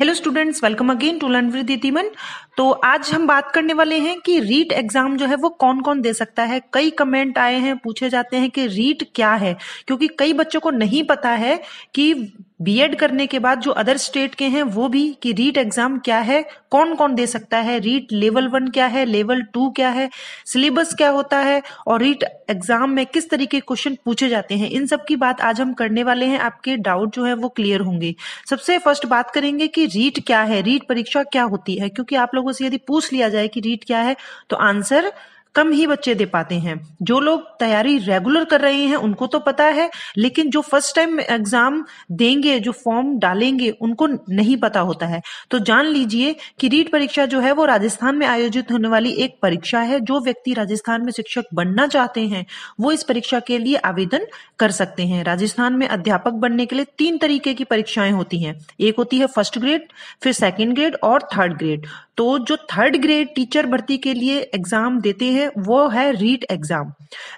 hello students welcome again to learn with Deeman तो आज हम बात करने वाले हैं कि रीट एग्जाम जो है वो कौन कौन दे सकता है कई कमेंट आए हैं पूछे जाते हैं कि रीट क्या है क्योंकि कई बच्चों को नहीं पता है कि बीएड करने के बाद जो अदर स्टेट के हैं वो भी कि रीट एग्जाम क्या है कौन कौन दे सकता है रीट लेवल वन क्या है लेवल टू क्या है सिलेबस क्या होता है और रीट एग्जाम में किस तरीके क्वेश्चन पूछे जाते हैं इन सब की बात आज हम करने वाले हैं आपके डाउट जो है वो क्लियर होंगे सबसे फर्स्ट बात करेंगे कि रीट क्या है रीट परीक्षा क्या होती है क्योंकि आप लोगों से यदि पूछ लिया जाए कि रीट क्या है तो आंसर कम ही बच्चे दे पाते हैं जो लोग तैयारी रेगुलर कर रहे हैं उनको तो पता है लेकिन जो फर्स्ट टाइम एग्जाम देंगे जो फॉर्म डालेंगे उनको नहीं पता होता है तो जान लीजिए कि रीट परीक्षा जो है वो राजस्थान में आयोजित होने वाली एक परीक्षा है जो व्यक्ति राजस्थान में शिक्षक बनना चाहते हैं वो इस परीक्षा के लिए आवेदन कर सकते हैं राजस्थान में अध्यापक बनने के लिए तीन तरीके की परीक्षाएं होती हैं एक होती है फर्स्ट ग्रेड फिर सेकेंड ग्रेड और थर्ड ग्रेड तो जो थर्ड ग्रेड टीचर भर्ती के लिए एग्जाम देते हैं वो है रीट एग्जाम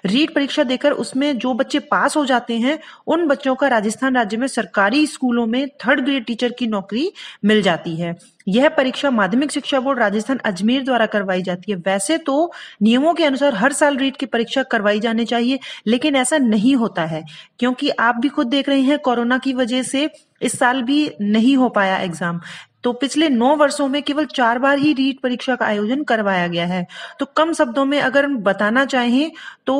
रीट परीक्षा देकर उसमें जो बच्चे पास हो जाते हैं उन बच्चों का राजस्थान राज्य में सरकारी स्कूलों में थर्ड ग्रेड टीचर की नौकरी मिल जाती है यह परीक्षा माध्यमिक शिक्षा बोर्ड राजस्थान अजमेर द्वारा करवाई जाती है वैसे तो नियमों के अनुसार हर साल रीट की परीक्षा करवाई जानी चाहिए लेकिन ऐसा नहीं होता है क्योंकि आप भी खुद देख रहे हैं कोरोना की वजह से इस साल भी नहीं हो पाया एग्जाम तो पिछले नौ वर्षों में केवल चार बार ही रीट परीक्षा का आयोजन करवाया गया है तो कम शब्दों में अगर बताना चाहें तो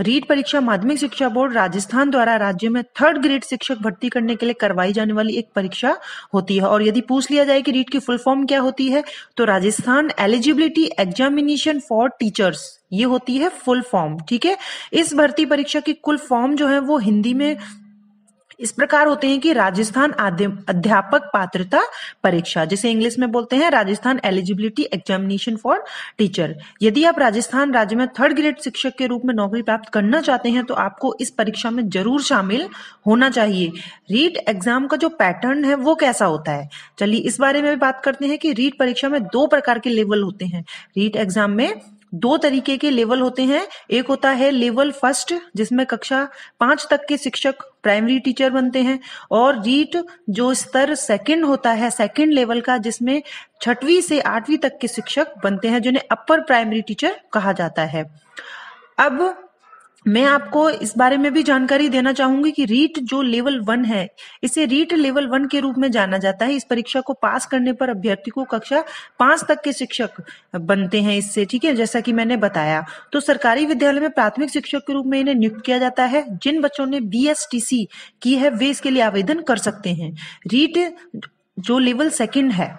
रीट परीक्षा माध्यमिक शिक्षा बोर्ड राजस्थान द्वारा राज्य में थर्ड ग्रेड शिक्षक भर्ती करने के लिए करवाई जाने वाली एक परीक्षा होती है और यदि पूछ लिया जाए कि रीट की फुल फॉर्म क्या होती है तो Rajasthan eligibility examination for teachers ये होती है फुल फॉर्म ठीक है इस भर्ती परीक्षा की कुल फॉर्म जो है वो हिंदी में इस प्रकार होते हैं कि राजस्थान अध्यापक पात्रता परीक्षा जिसे इंग्लिश में बोलते हैं Rajasthan eligibility examination for teacher यदि आप राजस्थान राज्य में थर्ड ग्रेड शिक्षक के रूप में नौकरी प्राप्त करना चाहते हैं तो आपको इस परीक्षा में जरूर शामिल होना चाहिए रीट एग्जाम का जो पैटर्न है वो कैसा होता है चलिए इस बारे में भी बात करते हैं कि रीट परीक्षा में दो प्रकार के लेवल होते हैं रीट एग्जाम में दो तरीके के लेवल होते हैं एक होता है लेवल फर्स्ट जिसमें कक्षा पांच तक के शिक्षक प्राइमरी टीचर बनते हैं और रीट जो स्तर सेकंड होता है सेकंड लेवल का जिसमें छठवीं से आठवीं तक के शिक्षक बनते हैं जिन्हें अपर प्राइमरी टीचर कहा जाता है अब मैं आपको इस बारे में भी जानकारी देना चाहूंगी कि रीट जो लेवल वन है इसे रीट लेवल वन के रूप में जाना जाता है इस परीक्षा को पास करने पर अभ्यर्थी को कक्षा पांच तक के शिक्षक बनते हैं इससे ठीक है जैसा कि मैंने बताया तो सरकारी विद्यालय में प्राथमिक शिक्षक के रूप में इन्हें नियुक्त किया जाता है जिन बच्चों ने बी की है वे इसके लिए आवेदन कर सकते हैं रीट जो लेवल सेकेंड है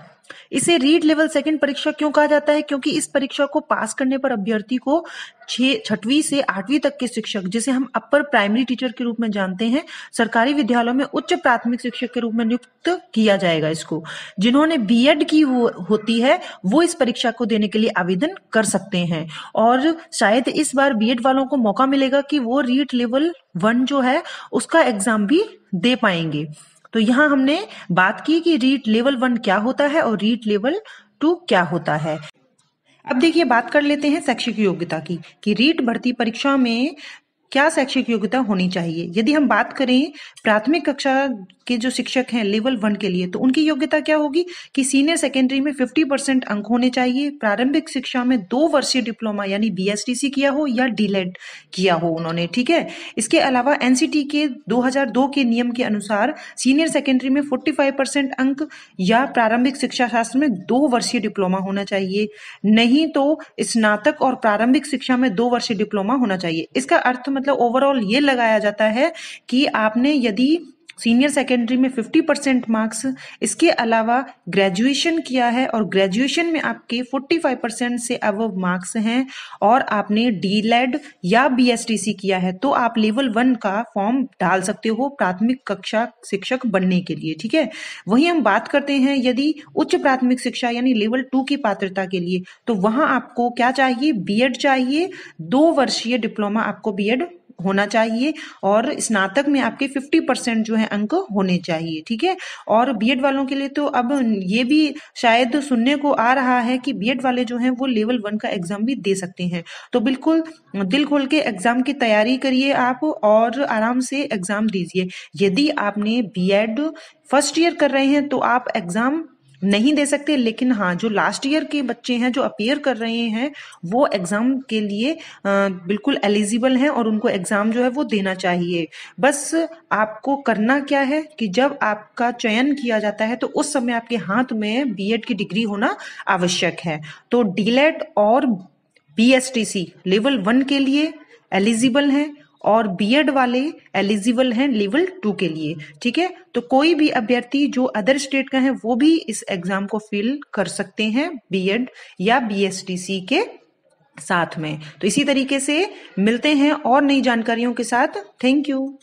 इसे रीड लेवल सेकंड परीक्षा क्यों कहा जाता है क्योंकि इस परीक्षा को पास करने पर अभ्यर्थी को छठवीं से आठवीं तक के शिक्षक जिसे हम अपर प्राइमरी टीचर के रूप में जानते हैं सरकारी विद्यालयों में उच्च प्राथमिक शिक्षक के रूप में नियुक्त किया जाएगा इसको जिन्होंने बीएड की हो, होती है वो इस परीक्षा को देने के लिए आवेदन कर सकते हैं और शायद इस बार बी वालों को मौका मिलेगा कि वो रीट लेवल वन जो है उसका एग्जाम भी दे पाएंगे तो यहाँ हमने बात की कि रीट लेवल वन क्या होता है और रीट लेवल टू क्या होता है अब देखिए बात कर लेते हैं शैक्षिक योग्यता की कि रीट भर्ती परीक्षा में क्या शैक्षिक योग्यता होनी चाहिए यदि हम बात करें प्राथमिक कक्षा के जो शिक्षक हैं लेवल वन के लिए तो उनकी योग्यता क्या होगी कि सीनियर सेकेंडरी में 50 परसेंट अंक होने चाहिए प्रारंभिक शिक्षा में दो वर्षीय डिप्लोमा यानी बीएसटीसी किया हो या डी e किया हो उन्होंने ठीक है इसके अलावा एनसीटी के 2002 के नियम के अनुसार सीनियर सेकेंडरी में 45 अंक या प्रारंभिक शिक्षा शास्त्र में दो वर्षीय डिप्लोमा होना चाहिए नहीं तो स्नातक और प्रारंभिक शिक्षा में दो वर्षीय डिप्लोमा होना चाहिए इसका अर्थ मतलब ओवरऑल ये लगाया जाता है कि आपने यदि सीनियर सेकेंडरी में 50 परसेंट मार्क्स इसके अलावा ग्रेजुएशन किया है और ग्रेजुएशन में आपके 45 परसेंट से अब मार्क्स हैं और आपने डी लेड या बी किया है तो आप लेवल वन का फॉर्म डाल सकते हो प्राथमिक कक्षा शिक्षक बनने के लिए ठीक है वहीं हम बात करते हैं यदि उच्च प्राथमिक शिक्षा यानी लेवल टू की पात्रता के लिए तो वहां आपको क्या चाहिए बी चाहिए दो वर्षीय डिप्लोमा आपको बी होना चाहिए और स्नातक में आपके 50 परसेंट जो है अंक होने चाहिए ठीक है और बीएड वालों के लिए तो अब ये भी शायद सुनने को आ रहा है कि बीएड वाले जो हैं वो लेवल वन का एग्जाम भी दे सकते हैं तो बिल्कुल दिल खोल के एग्जाम की तैयारी करिए आप और आराम से एग्जाम दीजिए यदि आपने बी फर्स्ट ईयर कर रहे हैं तो आप एग्जाम नहीं दे सकते लेकिन हाँ जो लास्ट ईयर के बच्चे हैं जो अपेयर कर रहे हैं वो एग्ज़ाम के लिए बिल्कुल एलिजिबल हैं और उनको एग्ज़ाम जो है वो देना चाहिए बस आपको करना क्या है कि जब आपका चयन किया जाता है तो उस समय आपके हाथ में बीएड की डिग्री होना आवश्यक है तो डीलेट और बी लेवल वन के लिए एलिजिबल हैं और बीएड वाले एलिजिबल हैं लेवल टू के लिए ठीक है तो कोई भी अभ्यर्थी जो अदर स्टेट का है वो भी इस एग्जाम को फिल कर सकते हैं बीएड या बीएसटीसी के साथ में तो इसी तरीके से मिलते हैं और नई जानकारियों के साथ थैंक यू